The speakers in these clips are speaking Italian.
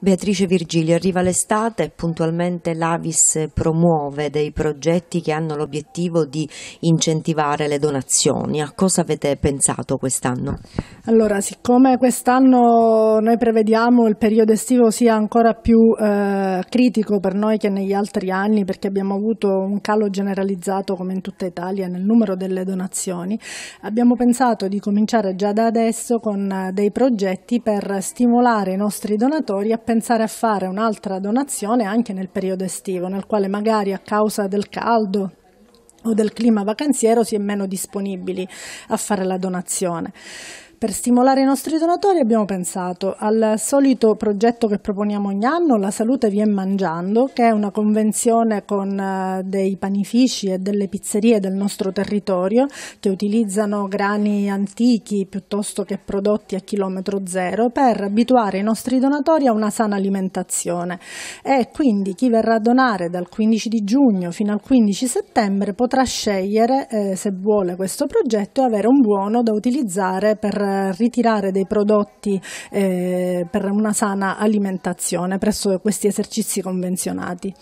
Beatrice Virgilio, arriva l'estate e puntualmente l'Avis promuove dei progetti che hanno l'obiettivo di incentivare le donazioni. A cosa avete pensato quest'anno? Allora, siccome quest'anno noi prevediamo il periodo estivo sia ancora più eh, critico per noi che negli altri anni, perché abbiamo avuto un calo generalizzato come in tutta Italia nel numero delle donazioni, abbiamo pensato di cominciare già da adesso con eh, dei progetti per stimolare i nostri donatori a pensare a fare un'altra donazione anche nel periodo estivo, nel quale magari a causa del caldo o del clima vacanziero si è meno disponibili a fare la donazione. Per stimolare i nostri donatori abbiamo pensato al solito progetto che proponiamo ogni anno, La salute viene mangiando, che è una convenzione con eh, dei panifici e delle pizzerie del nostro territorio che utilizzano grani antichi piuttosto che prodotti a chilometro zero per abituare i nostri donatori a una sana alimentazione e quindi chi verrà a donare dal 15 di giugno fino al 15 settembre potrà scegliere eh, se vuole questo progetto e avere un buono da utilizzare per eh, ritirare dei prodotti eh, per una sana alimentazione presso questi esercizi convenzionati.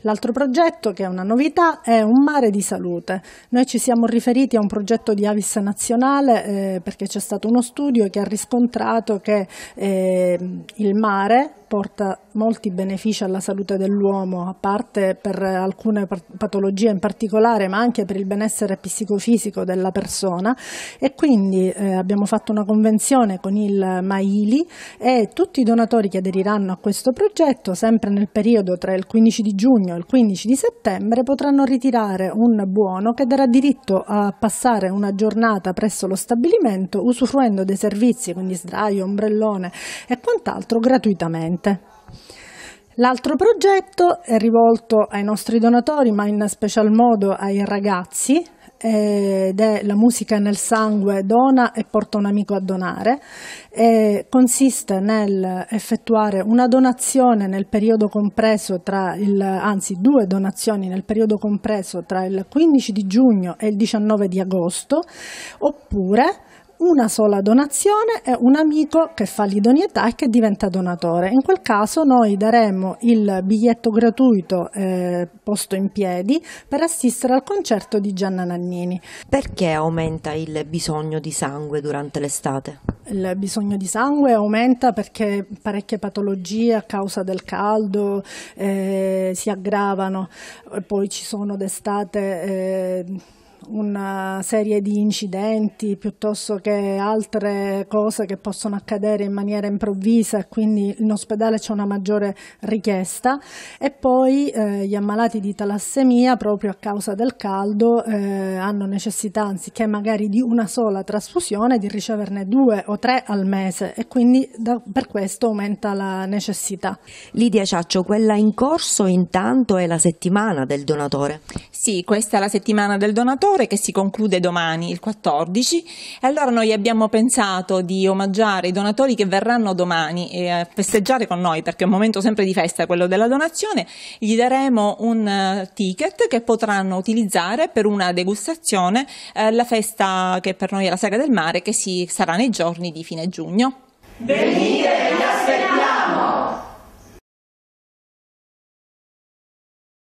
L'altro progetto, che è una novità, è un mare di salute. Noi ci siamo riferiti a un progetto di Avis nazionale eh, perché c'è stato uno studio che ha riscontrato che eh, il mare porta molti benefici alla salute dell'uomo, a parte per alcune patologie in particolare, ma anche per il benessere psicofisico della persona e quindi eh, abbiamo fatto una convenzione con il Maili e tutti i donatori che aderiranno a questo progetto, sempre nel periodo tra il 15 di giugno e il 15 di settembre, potranno ritirare un buono che darà diritto a passare una giornata presso lo stabilimento usufruendo dei servizi, quindi sdraio, ombrellone e quant'altro gratuitamente. Ponte. L'altro progetto è rivolto ai nostri donatori, ma in special modo ai ragazzi, ed è La musica nel sangue dona e porta un amico a donare. E consiste nel effettuare una donazione nel periodo compreso tra il, anzi due donazioni nel periodo compreso tra il 15 di giugno e il 19 di agosto, oppure una sola donazione e un amico che fa l'idoneità e che diventa donatore. In quel caso noi daremo il biglietto gratuito eh, posto in piedi per assistere al concerto di Gianna Nannini. Perché aumenta il bisogno di sangue durante l'estate? Il bisogno di sangue aumenta perché parecchie patologie a causa del caldo eh, si aggravano, poi ci sono d'estate... Eh, una serie di incidenti piuttosto che altre cose che possono accadere in maniera improvvisa e quindi in ospedale c'è una maggiore richiesta e poi eh, gli ammalati di talassemia proprio a causa del caldo eh, hanno necessità anziché magari di una sola trasfusione di riceverne due o tre al mese e quindi da, per questo aumenta la necessità. Lidia Ciaccio, quella in corso intanto è la settimana del donatore. Sì, questa è la settimana del donatore che si conclude domani, il 14, e allora noi abbiamo pensato di omaggiare i donatori che verranno domani e eh, festeggiare con noi, perché è un momento sempre di festa quello della donazione, gli daremo un eh, ticket che potranno utilizzare per una degustazione alla eh, festa che per noi è la Saga del Mare, che si, sarà nei giorni di fine giugno. Venite, vi aspettiamo!